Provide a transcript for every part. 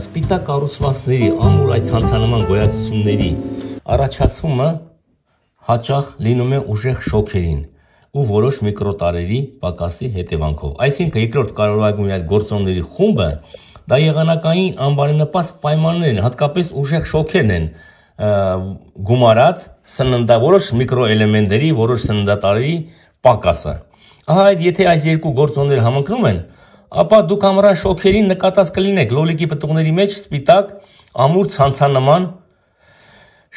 սպիտակ կառուցվածքների ամուր այդ ցանցանման գոյացումների առաջացումը հաճախ լինում է ուժեղ շոկերին ու որոշ միկրոտարերի պակասի հետևանքով։ Այսինքն երկրորդ կարևորագույն այդ գործոնների խումբը դա եղանակային անբարենպաստ պայմաններն են, հատկապես ուժեղ շոկերն են գումարած սննդա որոշ միկրոէլեմենտների, որոշ սննդատարի պակասը։ Ահա այդ եթե այս երկու գործոնները համընկնում են, ապա դուք ամռան շոքերին նկատած կլինեք լոլիկի պտուղների մեջ սպիտակ ամուր ցանցանման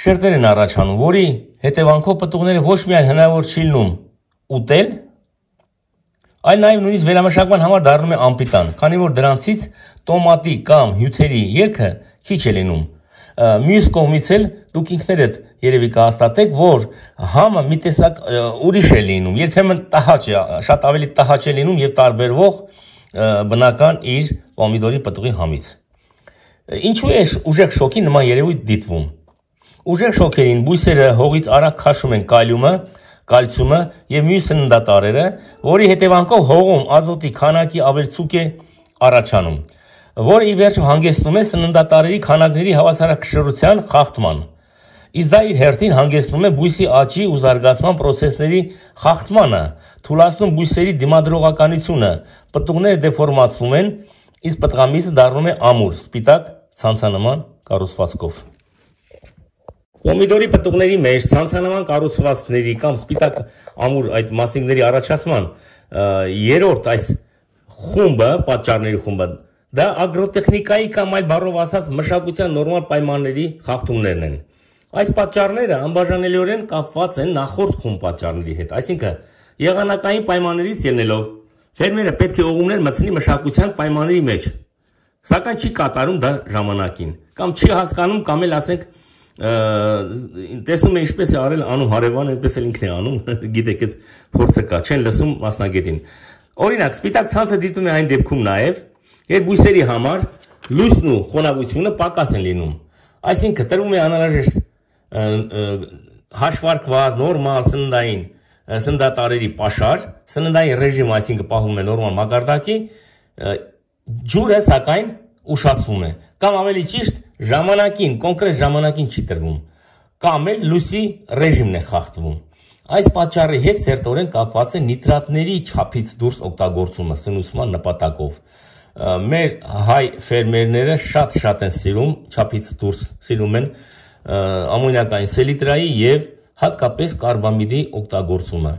շերտեր են առաջանում, որի հետևանքով պտուղները ոչ միայն հնարավոր չի լինում ուտել, այլ նաև նույնիսկ վերամշակման համար դառնում է անպիտան, քանի որ դրանցից տոմատի կամ հյութերի երգը քիչ է լինում։ Մյուս կողմից էլ դուք ինքներդ երևի կհաստատեք, որ համը մի տեսակ ուրիշ է լինում, երբեմն տհաճ է, շատ ավելի տհաճ է լինում եւ տարբերվող բնական իր պոմիդորի պտուղի համից։ Ինչու է ուժեղ շոկի նման երևույթ դիտվում։ Ուժեղ շոկերին բույսերը հողից արագ քաշում են կալիումը, կալցիումը եւ մյուս սննդատարերը, որի հետևանքով հողում ազոտի քանակի ավելցուկ է առաջանում, որը ի վերջո հանգեցնում է սննդատարերի քանակների հավասարակշռության խախտման։ Իսկ դա իր հերթին հանգեցնում է բույսի աճի ու զարգացման process-ների խախտմանը, թուլացնում բույսերի դիմադրողականությունը, պտուղները դեֆորմացվում են, իսկ պտղամիսը դառնում է ամուր, սպիտակ, ցանցանման կառուցվածքով։ Պոմիդորի պտուղների մեջ ցանցանման կառուցվածքների կամ սպիտակ ամուր այդ մասնիկների առաջացման երրորդ այս խումբը, պատճառների խումբը, դա ագրոտեխնիկայի կամ այլ բառով ասած մշակության նորմալ պայմանների խախտումներն են։ Այս պատճառները անբաժանելիորեն կապված են նախորդ խումբ պատճառների հետ, այսինքն Եղանակային պայմաններից ելնելով ֆերմերը պետք է ուղումներ մցնի մշակության պայմանների մեջ։ Սակայն չի կատարում դա ժամանակին կամ չի հասկանում կամ էլ ասենք տեսնում է ինչպես է արել անում հարևանը, այնպես էլ ինքն է անում, գիտեք այդ փորձը կա, չեն լսում մասնագետին։ Օրինակ, սպիտակ ցանցը դիտում է այն դեպքում նաև, երբ բույսերի համար լույսն ու խոնավությունը պակաս են լինում։ Այսինքն տրվում է անհրաժեշտ հաշվարկված նորմալ սննդային սննդատարերի pašար, սննդային ռեժիմը, այսինքն պահվում է նորմալ մակարդակի, ջուրը սակայն ուշացվում է։ Կամ ավելի ճիշտ, ժամանակին, կոնկրետ ժամանակին չի տրվում։ Կամ էլ լույսի ռեժիմն է խախտվում։ Այս պատճառի հետ սերտորեն կապված է նիտրատների չափից դուրս օգտագործումը սնուցման նպատակով մեր հայ ֆերմերները շատ-շատ են սիրում, չափից դուրս սիրում են ամոնիակային սելիտրայի եւ հատկապես կարբամիդի օգտագործումը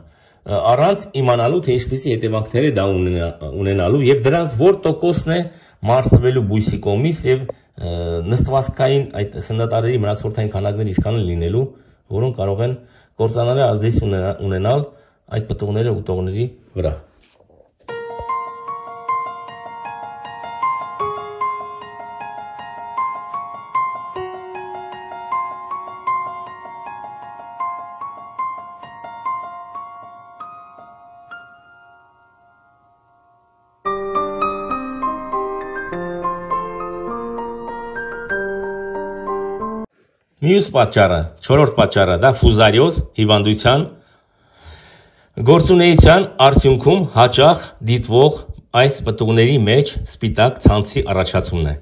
առանց իմանալու թե ինչպիսի հետևանքներ է դա ունենալու եւ դրանց որ տոկոսն է մարսվելու բույսի կոմից եւ նստվածքային այդ սննդարարի մնացորդային քանակները ինչքան են լինելու որոնք կարող են կործանարար ազդեցություն ունենալ այդ պտուղների ուտողների վրա Մյուս պատճառը, 4-րդ պատճառը դա ֆուզարիոզ հիվանդության գործունեության արդյունքում հաճախ դիտվող այս պտուղների մեջ սպիտակ ցանցի առաջացումն է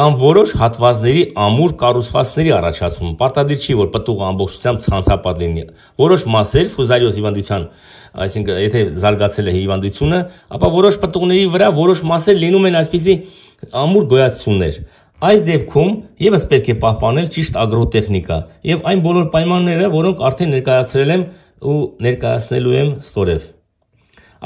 կամ որոշ հատվածների ամուր կառուցվածքների առաջացումը։ Պարտադիր չի, որ պտուղը ամբողջությամբ ցանցապատ լինի։ Որոշ մասեր ֆուզարիոզ հիվանդության, այսինքն եթե զարգացել է հիվանդությունը, ապա որոշ պտուղների վրա որոշ մասեր լինում են այսպիսի ամուր գոյացություններ։ Այս դեպքում եւս պետք է պահպանել ճիշտ ագրոտեխնիկա եւ այն բոլոր պայմանները, որոնք արդեն ներկայացրել եմ ու ներկայացնելու եմ ստորև։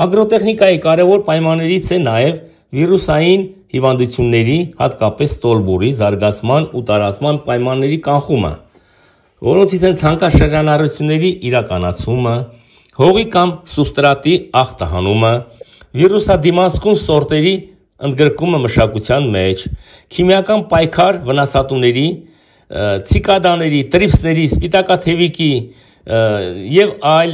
Ագրոտեխնիկայի կարևոր պայմաններից է նաեւ վիրուսային հիվանդությունների, հատկապես ստոլբուրի զարգացման ու տարածման պայմանների կանխումը, որոնցից են ցանկաշրջանառությունների իրականացումը, հողի կամ սուբստրատի ախտահանումը, վիրուսադիմացկուն սորտերի ընդգրկումը մշակության մեջ, քիմիական պայքար վնասատուների, ցիկադաների, տրիպսների, սպիտակաթևիկի եւ այլ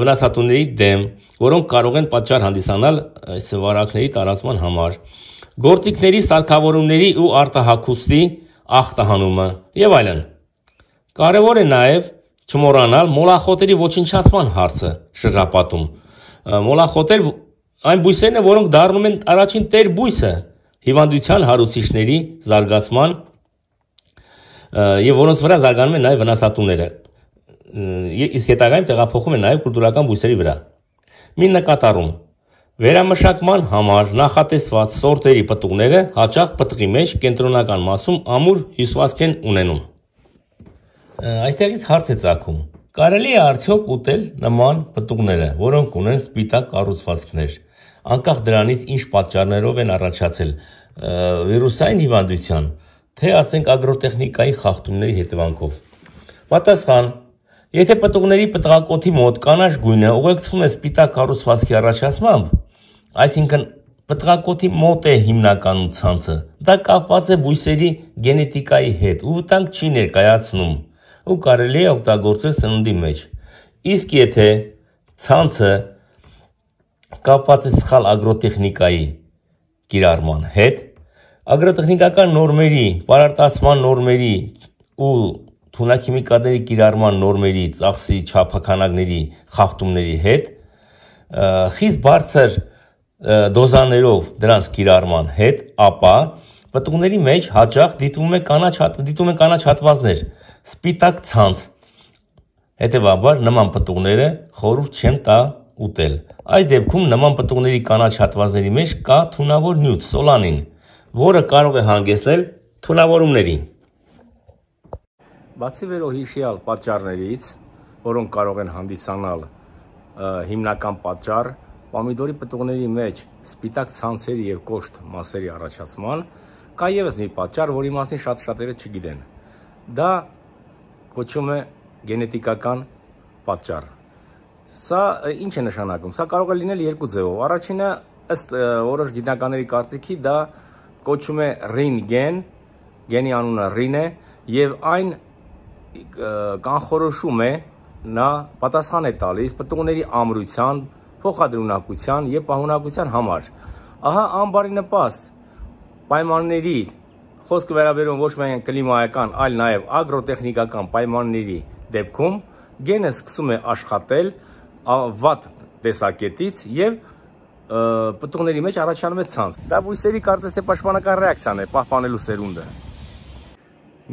վնասատուների դեմ, որոնք կարող են պատճառ հանդիսանալ սվարակների տարածման համար։ Գործիքների սարքավորումների ու արտահակուցի ախտահանումը եւ այլն։ Կարևոր է նաեւ չմոռանալ մոլախոտերի ոչնչացման հարցը շրջապատում։ Մոլախոտեր Այն բույսերն, որոնք դառնում են առաջին տեր բույսը հիվանդության հարուցիչների զարգացման եւ որոնց վրա զարգանում են նաեւ վնասատուները։ Իսկ հետագայում տեղափոխում են նաեւ կուլտուրական բույսերի վրա։ Մի նկատառում Վերամշակման համար նախատեսված սորտերի պտուղները հաճախ պտղի մեջ կենտրոնական մասում ամուր հյուսվածք են ունենում։ Այստեղից հարց է ցակում. Կարելի է արդյոք ուտել նման պտուղները, որոնք ունեն սպիտակ կառուցվածքներ անկախ դրանից ինչ պատճառներով են առաջացել վիրուսային հիվանդության, թե ասենք ագրոտեխնիկայի խախտումների հետևանքով։ Պատասխան. Եթե պտուղների պտղակոթի մոտ կանաչ գույնը ուղեկցվում է սպիտակ կառուցվածքի առաջացմամբ, այսինքն պտղակոթի մոտ է հիմնականում ցանցը, դա կապված է բույսերի գենետիկայի հետ ու վտանգ չի ներկայացնում ու կարելի է օգտագործել սննդի մեջ։ Իսկ եթե ցանցը կապված է սխալ ագրոտեխնիկայի կիրառման հետ, ագրոտեխնիկական նորմերի, պարարտացման նորմերի ու թունաքիմիկատների կիրառման նորմերի, ծախսի չափականակների խախտումների հետ, խիստ բարձր դոզաներով դրանց կիրառման հետ, ապա պտուղների մեջ հաճախ դիտվում է կանաչ դիտում են կանաչ հատվածներ, սպիտակ ցանց։ Հետևաբար նման պտուղները խորուր չեն տա ուտել։ Այս դեպքում նման պտուղների կանաչ հատվածների մեջ կա թունավոր նյութ՝ սոլանին, որը կարող է հանգեցնել թունավորումների։ Բացի վերոհիշյալ պատճառներից, որոնք կարող են հանդիսանալ հիմնական պատճառ պոմիդորի պտուղների մեջ սպիտակ ցանցերի եւ կոշտ մասերի առաջացման, կա եւս մի պատճառ, որի մասին շատ-շատերը չգիտեն։ Դա կոչվում է գենետիկական պատճառ։ Սա ինչ է նշանակում։ Սա կարող է լինել երկու ձևով։ Առաջինը ըստ որոշ գիտնականների կարծիքի դա կոչվում է ռինգեն, գենի անունը ռին է եւ այն կանխորոշում է նա պատասխան է տալիս պտուղների ամրության, փոխադրունակության եւ պահունակության համար։ Ահա անբարի նպաստ պայմանների խոսքը վերաբերում ոչ միայն կլիմայական, այլ նաեւ ագրոտեխնիկական պայմանների դեպքում գենը սկսում է աշխատել վատ տեսակետից եւ պտուղների մեջ առաջանում է ցանց։ Դա բույսերի կարծես թե պաշտպանական ռեակցիան է պահպանելու սերունդը։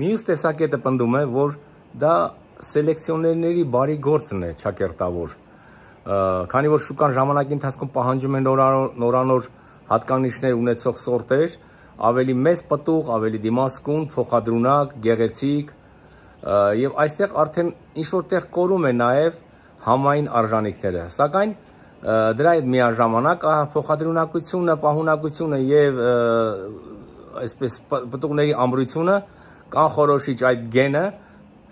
Մյուս տեսակետը պնդում է, որ դա սելեկցիոներների բարի գործն է ճակերտավոր։ Քանի որ շուկան ժամանակի ընթացքում պահանջում են նորանոր հատկանիշներ ունեցող սորտեր, ավելի մեծ պտուղ, ավելի դիմասկուն, փոխադրունակ, գեղեցիկ, եւ այստեղ արդեն ինչ որտեղ կորում է նաեւ համայն արժանինքները։ Սակայն դրա այդ միաժամանակ փոխադրունակությունը, պահունակությունը եւ այսպես պտուղների ամրությունը կանխորոշիչ այդ գենը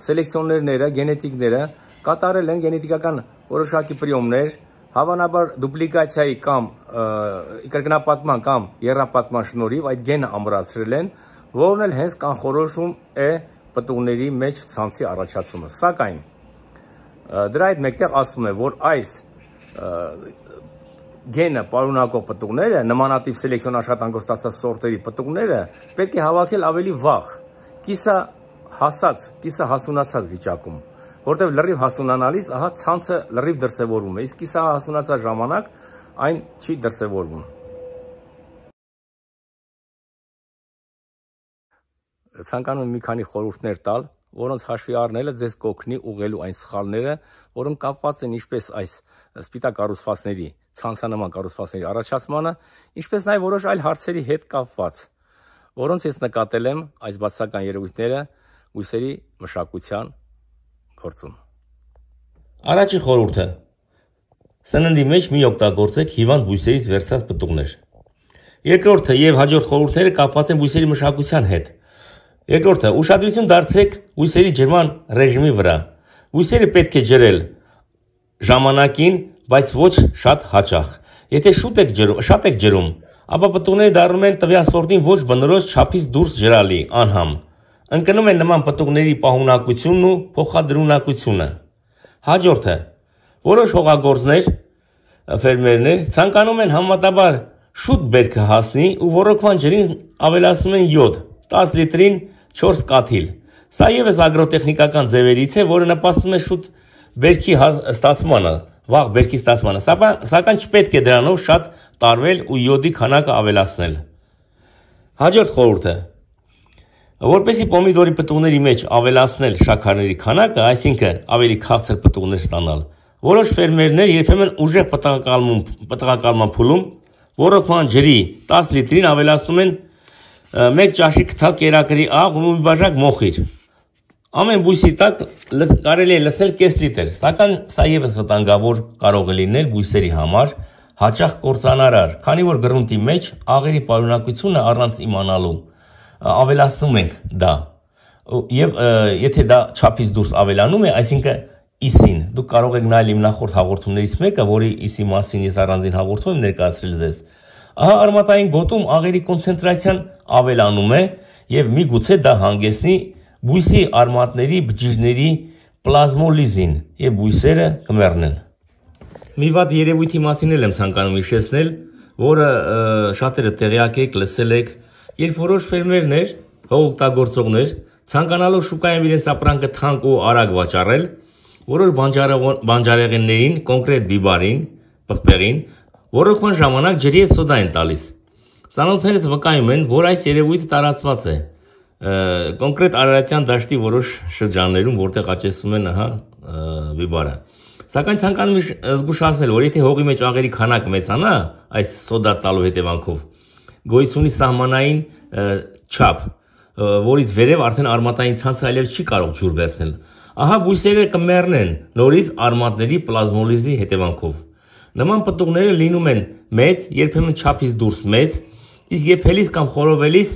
սելեկցիոներները, գենետիկները կատարել են գենետիկական որոշակի պրիոմներ, հավանաբար դուպլիկացիայի կամ կրկնապատման կամ երրապատման շնորհիվ այդ գենը ամրացրել են, որն էլ հենց կանխորոշում է պտուղների մեջ ցանցի առաջացումը։ Սակայն Դրա այդ մեկտեղ ասվում է, որ այս գենը պարունակող պտուղները, նմանատիպ սելեկցիոն աշխատանքով ստացած սորտերի պտուղները պետք է հավաքել ավելի վաղ, կիսա հասած, կիսա հասունացած վիճակում, որտեղ լրիվ հասունանալիս, ահա ցանցը լրիվ դրսևորվում է, իսկ կիսա հասունացած ժամանակ այն չի դրսևորվում։ Ցանկանում եմ մի քանի խորհուրդներ տալ որոնց հաշվի առնելը ձեզ կօգնի ուղղելու այն սխալները, որոնք կապված են ինչպես այս սպիտակ առուսվածների, ցանցանման առուսվածների առաջացմանը, ինչպես նաև որոշ այլ հարցերի հետ կապված, որոնց ես նկատել եմ այս բացական երևույթները ուսերի մշակության գործում։ Առաջի խորհուրդը. Սննդի մեջ մի օգտագործեք հիվանդ բույսերից վերցած պտուղներ։ Երկրորդը եւ հաջորդ խորհուրդները կապված են բույսերի մշակության հետ։ Երկրորդը՝ ուշադրություն դարձրեք ույսերի ջրման ռեժիմի վրա։ Ույսերը պետք է ջրել ժամանակին, բայց ոչ շատ հաճախ։ Եթե շուտ եք ջրում, շատ եք ջրում, ապա պտուղները դառնում են տվյասորդին ոչ բնորոշ չափից դուրս ջրալի անհամ։ Ընկնում է նման պտուղների պահունակությունն ու փոխադրունակությունը։ Հաջորդը՝ որոշ հողագործներ, ֆերմերներ ցանկանում են համատարար շուտ բերքը հասնի ու ռոռոկման ջրին ավելացնում են 7 10 լիտրին 4 կաթիլ։ Սա եւս ագրոտեխնիկական ձևերից է, որը նպաստում է շուտ բերքի ստացմանը, վաղ բերքի ստացմանը։ Սակայն չպետք է դրանով շատ տարվել ու իոդի քանակը ավելացնել։ Հաջորդ խորհուրդը Որպեսի պոմիդորի պտուղների մեջ ավելացնել շաքարների քանակը, այսինքն ավելի քաղցր պտուղներ ստանալ, որոշ ֆերմերներ երբեմն ուժեղ պտղակալման պտղակալման փուլում ոռոգման ջրի 10 լիտրին ավելացնում են 0.5 մեկ ճաշիկ թա կերակրի աղ ու մի բաժակ մոխիր։ Ամեն բույսի տակ կարելի է լսել կես լիտր, սակայն սա եւս վտանգավոր կարող է լինել բույսերի համար, հաճախ կործանարար, քանի որ գրունտի մեջ աղերի պարունակությունը առանց իմանալու ավելացնում ենք դա։ Եվ եթե դա չափից դուրս ավելանում է, այսինքն իսին, դուք կարող եք նայել իմ նախորդ հաղորդումներից մեկը, որի իսի մասին ես առանձին հաղորդում եմ ներկայացրել ձեզ, Ահա արմատային գոտում աղերի կոնցենտրացիան ավելանում է եւ միգուցե դա հանգեցնի բույսի արմատների բջիջների պլազմոլիզին եւ բույսերը կմեռնեն։ Մի վատ երևույթի մասին եմ ցանկանում հիշեցնել, որը շատերը տեղյակ եք, լսել եք, երբ որոշ ֆերմերներ, հողօգտագործողներ ցանկանալով շուկայում իրենց ապրանքը թանկ ու արագ վաճառել, որոշ բանջարեղեններին, կոնկրետ բիբարին, պղպեղին Ոռոգման ժամանակ ջրի հետ սոդա են տալիս։ Ծանոթներս վկայում են, որ այս երևույթը տարածված է կոնկրետ Արարատյան դաշտի որոշ շրջաններում, որտեղ աճեցում են հա բիբարը։ Սակայն ցանկանում եմ զգուշացնել, որ եթե հողի մեջ աղերի քանակ մեծանա, այս սոդա տալու հետևանքով գոյությունի սահմանային չափ, որից վերև արդեն արմատային ցանցը այլև չի կարող ջուր վերցնել։ Ահա բույսերը կմեռնեն նորից արմատների պլազմոլիզի հետևանքով։ Նման պտուղները լինում են մեծ, երբեմն չափից դուրս մեծ, իսկ եփելիս կամ խորովելիս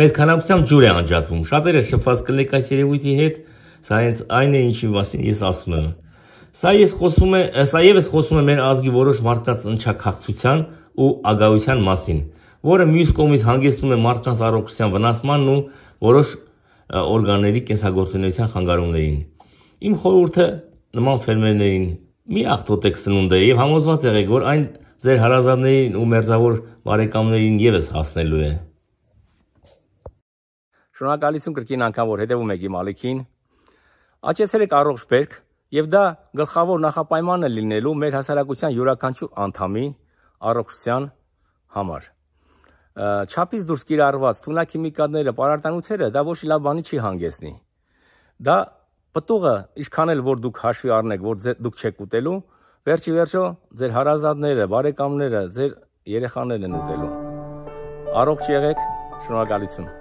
մեծ քանակությամբ ջուր է անջատվում։ Շատերը շփված կլեք այս երևույթի հետ, սա հենց այն է, ինչի մասին ես ասում եմ։ Սա ես խոսում է, սա եւս խոսում է մեր ազգի որոշ մարդկանց ընչակախցության ու ագահության մասին, որը մյուս կողմից հանգեցնում է մարդկանց առողջության վնասմանն ու որոշ օրգանների կենսագործունեության խանգարումներին։ Իմ խորհուրդը նման ֆերմերներին Մի աղտոտեք սնունդը եւ համոզված եղեք, որ այն ձեր հարազատներին ու մերձավոր բարեկամներին եւս հասնելու է։ Շնորհակալություն կրկին անգամ որ հետևում եք իմ ալիքին։ Աճեցել եք առողջ բերք եւ դա գլխավոր նախապայմանը լինելու մեր հասարակության յուրաքանչյուր անդամի առողջության համար։ Չափից դուրս կիրառված թունաքիմիկալները, պարարտանյութերը դա ոչ լավ բանի չի հանգեցնի։ Դա Պտուղը, ինչքան էլ որ դուք հաշվի առնեք, որ ձե, դուք չեք ուտելու, վերջի վերջո ձեր հարազատները, բարեկամները, ձեր երեխաներն են ուտելու։ Առողջ եղեք, շնորհակալություն։